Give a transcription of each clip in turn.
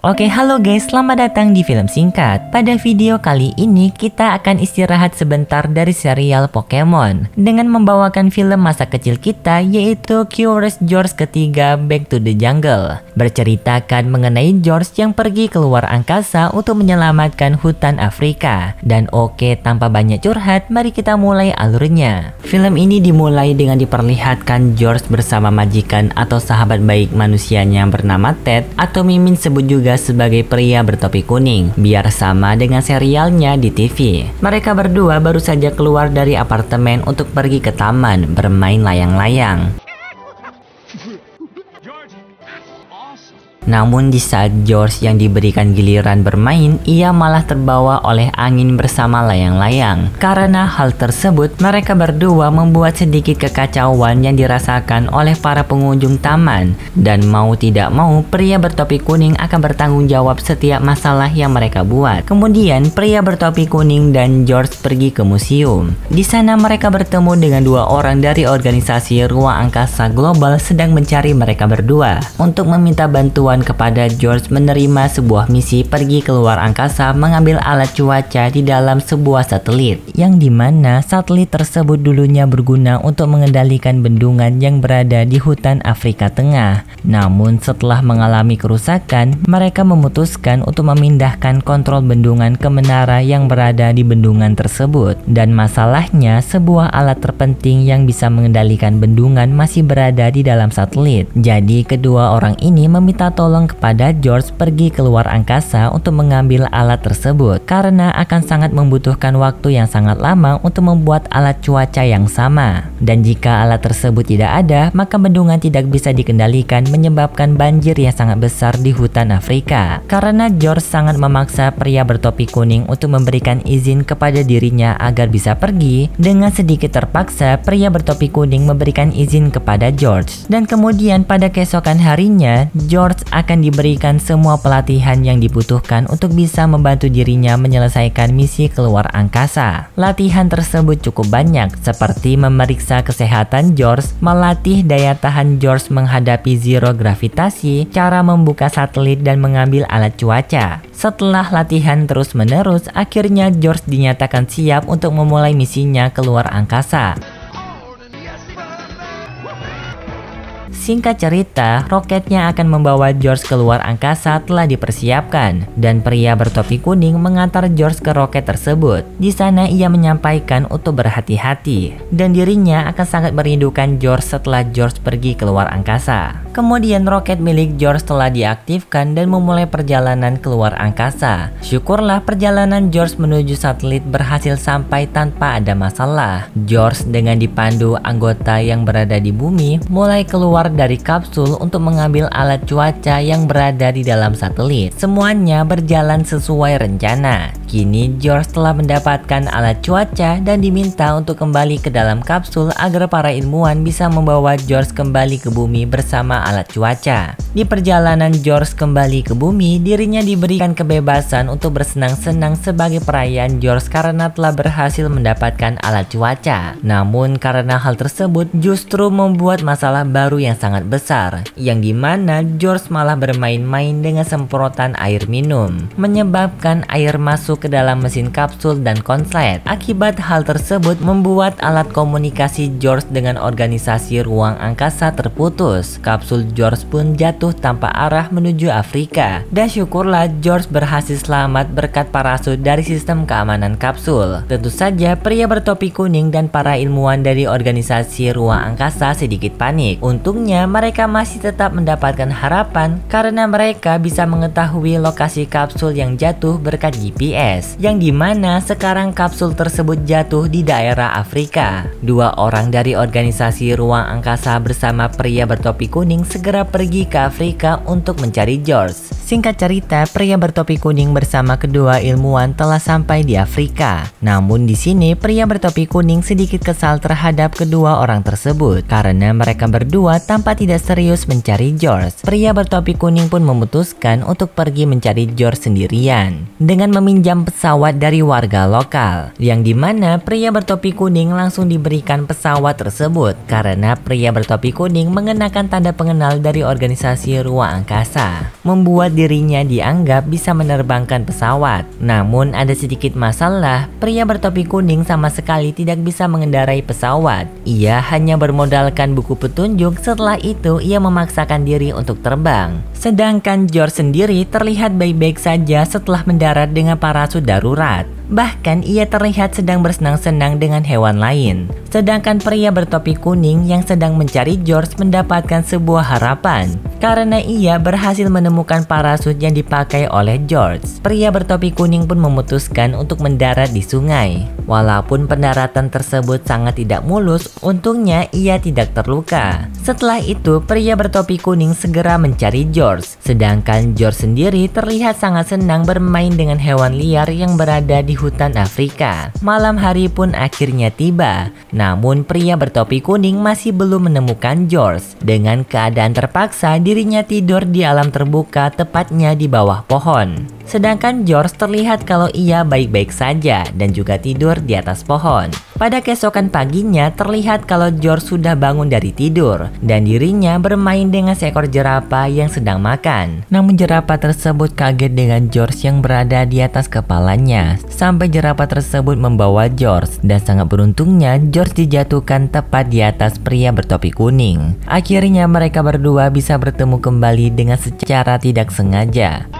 Oke halo guys, selamat datang di film singkat. Pada video kali ini kita akan istirahat sebentar dari serial Pokemon dengan membawakan film masa kecil kita yaitu Curious George ketiga Back to the Jungle. Berceritakan mengenai George yang pergi keluar angkasa untuk menyelamatkan hutan Afrika. Dan oke tanpa banyak curhat, mari kita mulai alurnya. Film ini dimulai dengan diperlihatkan George bersama majikan atau sahabat baik manusianya yang bernama Ted atau Mimin sebut juga juga sebagai pria bertopi kuning, biar sama dengan serialnya di TV. Mereka berdua baru saja keluar dari apartemen untuk pergi ke taman bermain layang-layang. Namun di saat George yang diberikan giliran bermain, ia malah terbawa oleh angin bersama layang-layang. Karena hal tersebut, mereka berdua membuat sedikit kekacauan yang dirasakan oleh para pengunjung taman. Dan mau tidak mau, pria bertopi kuning akan bertanggung jawab setiap masalah yang mereka buat. Kemudian, pria bertopi kuning dan George pergi ke museum. Di sana mereka bertemu dengan dua orang dari organisasi ruang angkasa global sedang mencari mereka berdua untuk meminta bantuan bantuan kepada George menerima sebuah misi pergi ke luar angkasa mengambil alat cuaca di dalam sebuah satelit, yang dimana satelit tersebut dulunya berguna untuk mengendalikan bendungan yang berada di hutan Afrika Tengah. Namun setelah mengalami kerusakan, mereka memutuskan untuk memindahkan kontrol bendungan ke menara yang berada di bendungan tersebut. Dan masalahnya, sebuah alat terpenting yang bisa mengendalikan bendungan masih berada di dalam satelit. Jadi kedua orang ini meminta tolong kepada George pergi ke luar angkasa untuk mengambil alat tersebut karena akan sangat membutuhkan waktu yang sangat lama untuk membuat alat cuaca yang sama. Dan jika alat tersebut tidak ada, maka bendungan tidak bisa dikendalikan menyebabkan banjir yang sangat besar di hutan Afrika. Karena George sangat memaksa pria bertopi kuning untuk memberikan izin kepada dirinya agar bisa pergi, dengan sedikit terpaksa pria bertopi kuning memberikan izin kepada George. Dan kemudian pada keesokan harinya, George akan diberikan semua pelatihan yang dibutuhkan untuk bisa membantu dirinya menyelesaikan misi keluar angkasa. Latihan tersebut cukup banyak, seperti memeriksa kesehatan George, melatih daya tahan George menghadapi zero gravitasi, cara membuka satelit dan mengambil alat cuaca. Setelah latihan terus-menerus, akhirnya George dinyatakan siap untuk memulai misinya keluar angkasa. Singkat cerita, roketnya akan membawa George keluar angkasa telah dipersiapkan, dan pria bertopi kuning mengantar George ke roket tersebut. Di sana ia menyampaikan untuk berhati-hati, dan dirinya akan sangat merindukan George setelah George pergi keluar angkasa. Kemudian roket milik George telah diaktifkan dan memulai perjalanan keluar angkasa. Syukurlah perjalanan George menuju satelit berhasil sampai tanpa ada masalah. George dengan dipandu anggota yang berada di bumi mulai keluar dari kapsul untuk mengambil alat cuaca yang berada di dalam satelit. Semuanya berjalan sesuai rencana. Kini George telah mendapatkan alat cuaca dan diminta untuk kembali ke dalam kapsul agar para ilmuwan bisa membawa George kembali ke bumi bersama alat cuaca. Di perjalanan George kembali ke bumi, dirinya diberikan kebebasan untuk bersenang-senang sebagai perayaan George karena telah berhasil mendapatkan alat cuaca. Namun karena hal tersebut justru membuat masalah baru yang sangat besar, yang dimana George malah bermain-main dengan semprotan air minum, menyebabkan air masuk ke dalam mesin kapsul dan konslet. Akibat hal tersebut membuat alat komunikasi George dengan organisasi ruang angkasa terputus. Kapsul George pun jatuh tanpa arah menuju Afrika. Dan syukurlah George berhasil selamat berkat parasut dari sistem keamanan kapsul. Tentu saja pria bertopi kuning dan para ilmuwan dari organisasi ruang angkasa sedikit panik. Untungnya mereka masih tetap mendapatkan harapan karena mereka bisa mengetahui lokasi kapsul yang jatuh berkat GPS yang dimana sekarang kapsul tersebut jatuh di daerah Afrika. Dua orang dari organisasi ruang angkasa bersama pria bertopi kuning segera pergi ke Afrika untuk mencari George. Singkat cerita, pria bertopi kuning bersama kedua ilmuwan telah sampai di Afrika. Namun di sini pria bertopi kuning sedikit kesal terhadap kedua orang tersebut karena mereka berdua tampak tidak serius mencari George. Pria bertopi kuning pun memutuskan untuk pergi mencari George sendirian. Dengan meminjam pesawat dari warga lokal, yang dimana pria bertopi kuning langsung diberikan pesawat tersebut karena pria bertopi kuning mengenakan tanda pengenal dari organisasi ruang angkasa, membuat dirinya dianggap bisa menerbangkan pesawat. Namun ada sedikit masalah, pria bertopi kuning sama sekali tidak bisa mengendarai pesawat. Ia hanya bermodalkan buku petunjuk setelah itu ia memaksakan diri untuk terbang. Sedangkan George sendiri terlihat baik-baik saja setelah mendarat dengan para darurat Bahkan ia terlihat sedang bersenang-senang dengan hewan lain. Sedangkan pria bertopi kuning yang sedang mencari George mendapatkan sebuah harapan karena ia berhasil menemukan parasut yang dipakai oleh George. Pria bertopi kuning pun memutuskan untuk mendarat di sungai. Walaupun pendaratan tersebut sangat tidak mulus, untungnya ia tidak terluka. Setelah itu, pria bertopi kuning segera mencari George, sedangkan George sendiri terlihat sangat senang bermain dengan hewan liar yang berada di hutan Afrika. Malam hari pun akhirnya tiba, namun pria bertopi kuning masih belum menemukan George. Dengan keadaan terpaksa, dirinya tidur di alam terbuka tepatnya di bawah pohon. Sedangkan George terlihat kalau ia baik-baik saja dan juga tidur di atas pohon. Pada keesokan paginya terlihat kalau George sudah bangun dari tidur dan dirinya bermain dengan seekor jerapah yang sedang makan. Namun jerapah tersebut kaget dengan George yang berada di atas kepalanya sampai jerapah tersebut membawa George dan sangat beruntungnya George dijatuhkan tepat di atas pria bertopi kuning. Akhirnya mereka berdua bisa bertemu kembali dengan secara tidak sengaja.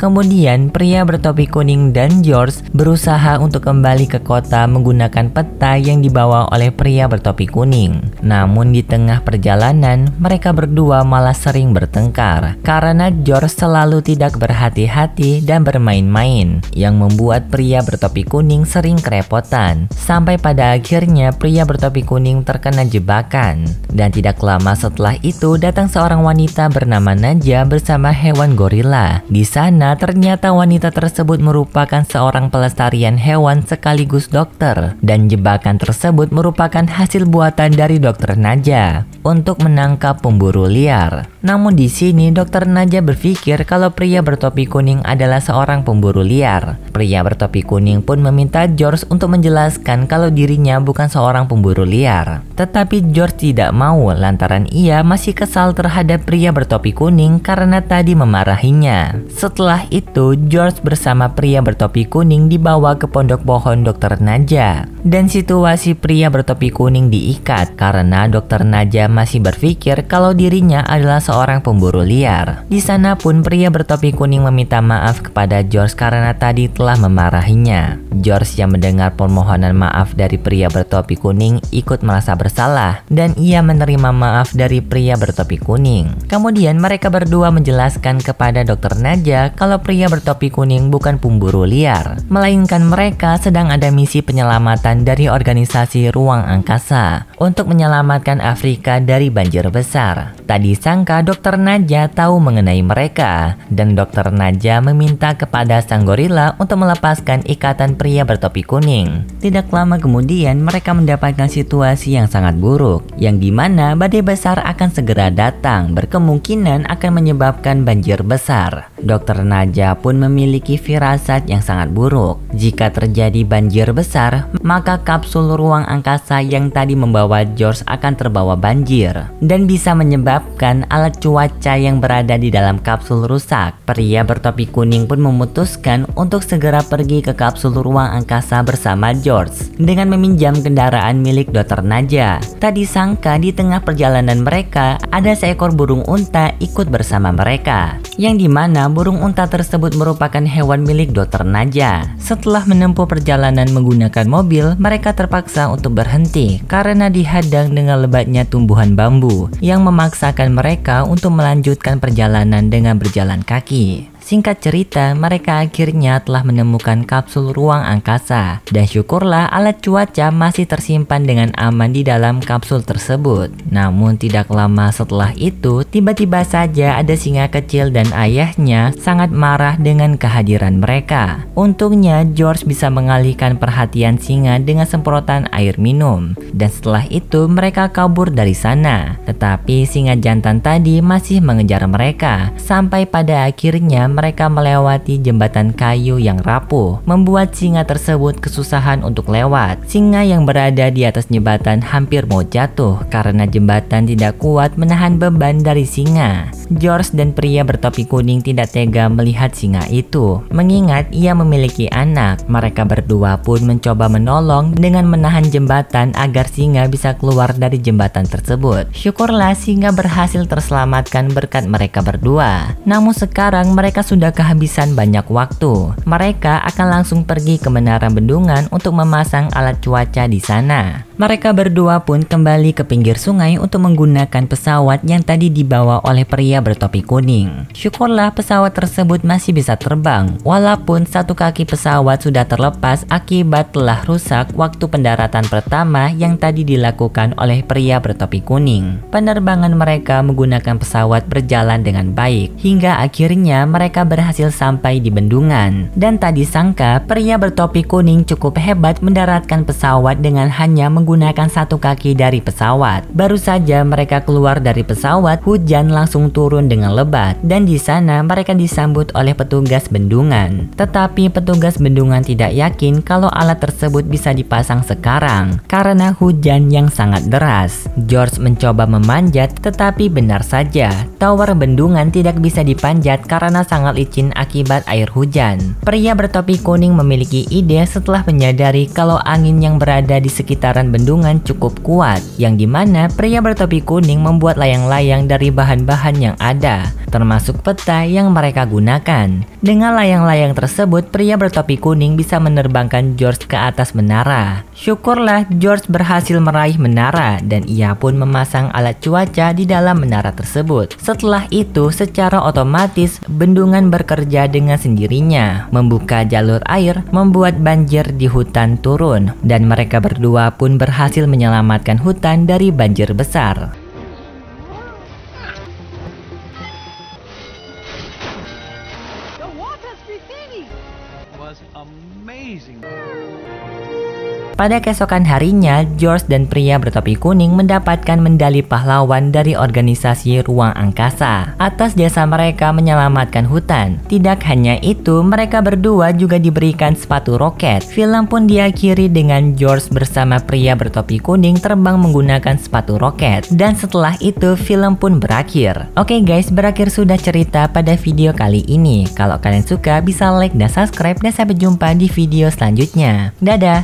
Kemudian, pria bertopi kuning dan George berusaha untuk kembali ke kota menggunakan peta yang dibawa oleh pria bertopi kuning. Namun di tengah perjalanan, mereka berdua malah sering bertengkar karena George selalu tidak berhati-hati dan bermain-main, yang membuat pria bertopi kuning sering kerepotan. Sampai pada akhirnya pria bertopi kuning terkena jebakan. Dan tidak lama setelah itu datang seorang wanita bernama Naja bersama hewan gorila. Di sana, ternyata wanita tersebut merupakan seorang pelestarian hewan sekaligus dokter, dan jebakan tersebut merupakan hasil buatan dari dokter Naja untuk menangkap pemburu liar. Namun di sini, dokter Naja berpikir kalau pria bertopi kuning adalah seorang pemburu liar. Pria bertopi kuning pun meminta George untuk menjelaskan kalau dirinya bukan seorang pemburu liar. Tetapi George tidak mau lantaran ia masih kesal terhadap pria bertopi kuning karena tadi memarahinya. Setelah itu, George bersama pria bertopi kuning dibawa ke pondok pohon Dr. Naja. Dan situasi pria bertopi kuning diikat karena Dr. Naja masih berpikir kalau dirinya adalah seorang pemburu liar. Di sana pun pria bertopi kuning meminta maaf kepada George karena tadi telah memarahinya. George yang mendengar permohonan maaf dari pria bertopi kuning ikut merasa bersalah dan ia menerima maaf dari pria bertopi kuning. Kemudian mereka berdua menjelaskan kepada Dr. Naja saja kalau pria bertopi kuning bukan pemburu liar, melainkan mereka sedang ada misi penyelamatan dari organisasi ruang angkasa untuk menyelamatkan Afrika dari banjir besar. Tadi sangka Dr. Naja tahu mengenai mereka, dan Dr. Naja meminta kepada sang gorila untuk melepaskan ikatan pria bertopi kuning. Tidak lama kemudian mereka mendapatkan situasi yang sangat buruk, yang dimana badai besar akan segera datang berkemungkinan akan menyebabkan banjir besar. Dokter Naja pun memiliki firasat yang sangat buruk. Jika terjadi banjir besar, maka kapsul ruang angkasa yang tadi membawa bahwa George akan terbawa banjir dan bisa menyebabkan alat cuaca yang berada di dalam kapsul rusak. Pria bertopi kuning pun memutuskan untuk segera pergi ke kapsul ruang angkasa bersama George dengan meminjam kendaraan milik Dr. Naja. Tadi sangka di tengah perjalanan mereka ada seekor burung unta ikut bersama mereka yang dimana burung unta tersebut merupakan hewan milik Dr. Naja. Setelah menempuh perjalanan menggunakan mobil, mereka terpaksa untuk berhenti karena di dihadang dengan lebatnya tumbuhan bambu yang memaksakan mereka untuk melanjutkan perjalanan dengan berjalan kaki. Singkat cerita, mereka akhirnya telah menemukan kapsul ruang angkasa. Dan syukurlah alat cuaca masih tersimpan dengan aman di dalam kapsul tersebut. Namun tidak lama setelah itu, tiba-tiba saja ada singa kecil dan ayahnya sangat marah dengan kehadiran mereka. Untungnya, George bisa mengalihkan perhatian singa dengan semprotan air minum. Dan setelah itu, mereka kabur dari sana. Tetapi singa jantan tadi masih mengejar mereka. Sampai pada akhirnya mereka melewati jembatan kayu yang rapuh, membuat singa tersebut kesusahan untuk lewat. Singa yang berada di atas jembatan hampir mau jatuh karena jembatan tidak kuat menahan beban dari singa. George dan pria bertopi kuning tidak tega melihat singa itu. Mengingat ia memiliki anak, mereka berdua pun mencoba menolong dengan menahan jembatan agar singa bisa keluar dari jembatan tersebut. Syukurlah singa berhasil terselamatkan berkat mereka berdua. Namun sekarang mereka sudah kehabisan banyak waktu. Mereka akan langsung pergi ke menara bendungan untuk memasang alat cuaca di sana. Mereka berdua pun kembali ke pinggir sungai untuk menggunakan pesawat yang tadi dibawa oleh pria bertopi kuning. Syukurlah pesawat tersebut masih bisa terbang, walaupun satu kaki pesawat sudah terlepas akibat telah rusak waktu pendaratan pertama yang tadi dilakukan oleh pria bertopi kuning. Penerbangan mereka menggunakan pesawat berjalan dengan baik, hingga akhirnya mereka berhasil sampai di bendungan. Dan tadi sangka, pria bertopi kuning cukup hebat mendaratkan pesawat dengan hanya menggunakan satu kaki dari pesawat. Baru saja mereka keluar dari pesawat, hujan langsung turun turun dengan lebat dan di sana mereka disambut oleh petugas bendungan. Tetapi petugas bendungan tidak yakin kalau alat tersebut bisa dipasang sekarang karena hujan yang sangat deras. George mencoba memanjat tetapi benar saja tower bendungan tidak bisa dipanjat karena sangat licin akibat air hujan. Pria bertopi kuning memiliki ide setelah menyadari kalau angin yang berada di sekitaran bendungan cukup kuat yang dimana pria bertopi kuning membuat layang-layang dari bahan-bahan yang yang ada, termasuk peta yang mereka gunakan. Dengan layang-layang tersebut, pria bertopi kuning bisa menerbangkan George ke atas menara. Syukurlah George berhasil meraih menara dan ia pun memasang alat cuaca di dalam menara tersebut. Setelah itu, secara otomatis bendungan bekerja dengan sendirinya, membuka jalur air, membuat banjir di hutan turun, dan mereka berdua pun berhasil menyelamatkan hutan dari banjir besar. Pada keesokan harinya, George dan pria bertopi kuning mendapatkan medali pahlawan dari organisasi ruang angkasa atas jasa mereka menyelamatkan hutan. Tidak hanya itu, mereka berdua juga diberikan sepatu roket. Film pun diakhiri dengan George bersama pria bertopi kuning terbang menggunakan sepatu roket. Dan setelah itu, film pun berakhir. Oke guys, berakhir sudah cerita pada video kali ini. Kalau kalian suka, bisa like dan subscribe dan sampai jumpa di video selanjutnya. Dadah!